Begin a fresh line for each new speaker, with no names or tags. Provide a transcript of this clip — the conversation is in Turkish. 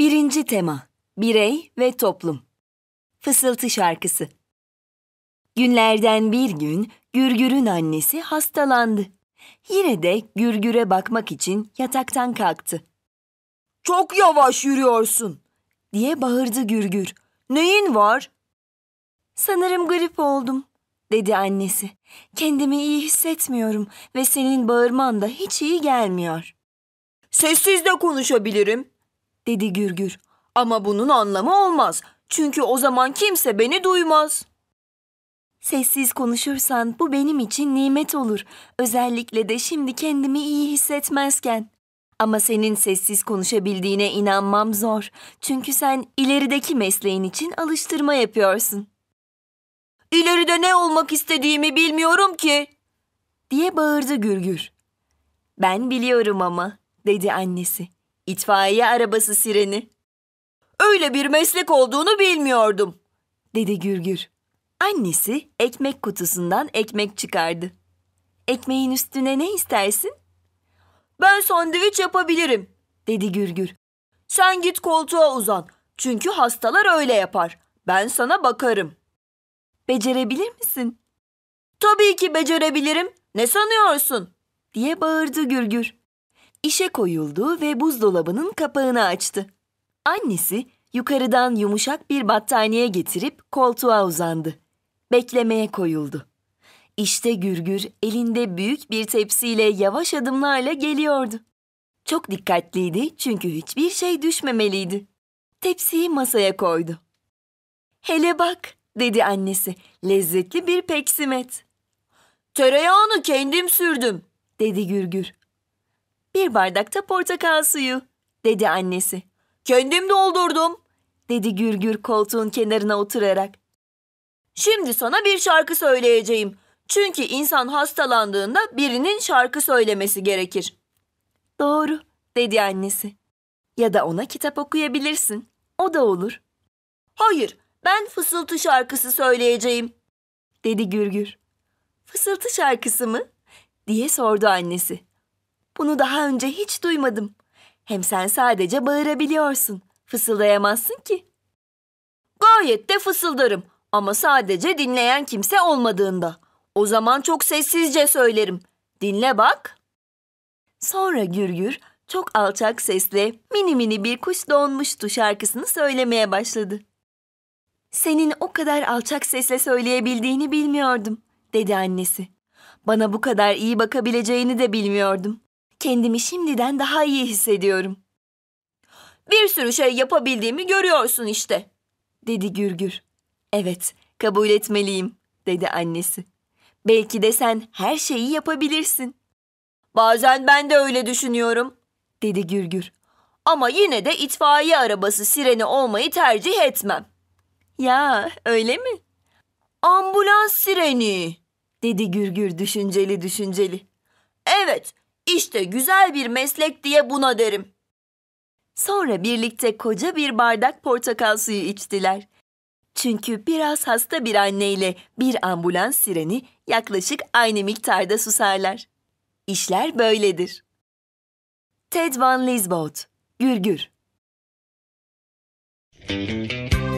Birinci tema, birey ve toplum. Fısıltı şarkısı. Günlerden bir gün Gürgür'ün annesi hastalandı. Yine de Gürgür'e bakmak için yataktan kalktı. Çok yavaş yürüyorsun diye bağırdı Gürgür. Neyin var? Sanırım grip oldum dedi annesi. Kendimi iyi hissetmiyorum ve senin bağırman da hiç iyi gelmiyor. Sessiz de konuşabilirim dedi Gürgür. Ama bunun anlamı olmaz. Çünkü o zaman kimse beni duymaz. Sessiz konuşursan bu benim için nimet olur. Özellikle de şimdi kendimi iyi hissetmezken. Ama senin sessiz konuşabildiğine inanmam zor. Çünkü sen ilerideki mesleğin için alıştırma yapıyorsun. İleride ne olmak istediğimi bilmiyorum ki. Diye bağırdı Gürgür. Ben biliyorum ama, dedi annesi itfaiye arabası sireni. Öyle bir meslek olduğunu bilmiyordum, dedi Gürgür. Annesi ekmek kutusundan ekmek çıkardı. Ekmeğin üstüne ne istersin? Ben sandviç yapabilirim, dedi Gürgür. Sen git koltuğa uzan. Çünkü hastalar öyle yapar. Ben sana bakarım. Becerebilir misin? Tabii ki becerebilirim. Ne sanıyorsun? diye bağırdı Gürgür işe koyuldu ve buzdolabının kapağını açtı. Annesi yukarıdan yumuşak bir battaniye getirip koltuğa uzandı. Beklemeye koyuldu. İşte Gürgür elinde büyük bir tepsiyle yavaş adımlarla geliyordu. Çok dikkatliydi çünkü hiçbir şey düşmemeliydi. Tepsiyi masaya koydu. Hele bak dedi annesi lezzetli bir peksimet. Tereyağını kendim sürdüm dedi Gürgür. Bir bardak da portakal suyu, dedi annesi. Kendim doldurdum, dedi Gürgür koltuğun kenarına oturarak. Şimdi sana bir şarkı söyleyeceğim. Çünkü insan hastalandığında birinin şarkı söylemesi gerekir. Doğru, dedi annesi. Ya da ona kitap okuyabilirsin. O da olur. Hayır, ben fısıltı şarkısı söyleyeceğim, dedi Gürgür. Fısıltı şarkısı mı? diye sordu annesi. Bunu daha önce hiç duymadım. Hem sen sadece bağırabiliyorsun. Fısıldayamazsın ki. Gayet de fısıldarım ama sadece dinleyen kimse olmadığında. O zaman çok sessizce söylerim. Dinle bak. Sonra Gürgür çok alçak sesle mini mini bir kuş donmuştu şarkısını söylemeye başladı. Senin o kadar alçak sesle söyleyebildiğini bilmiyordum, dedi annesi. Bana bu kadar iyi bakabileceğini de bilmiyordum kendimi şimdiden daha iyi hissediyorum. Bir sürü şey yapabildiğimi görüyorsun işte, dedi Gürgür. Evet, kabul etmeliyim, dedi annesi. Belki de sen her şeyi yapabilirsin. Bazen ben de öyle düşünüyorum, dedi Gürgür. Ama yine de itfaiye arabası sireni olmayı tercih etmem. Ya öyle mi? Ambulans sireni, dedi Gürgür düşünceli düşünceli. Evet, işte güzel bir meslek diye buna derim. Sonra birlikte koca bir bardak portakal suyu içtiler. Çünkü biraz hasta bir anneyle bir ambulans sireni yaklaşık aynı miktarda susarlar. İşler böyledir. Ted Van Lisbot, Gürgür. Müzik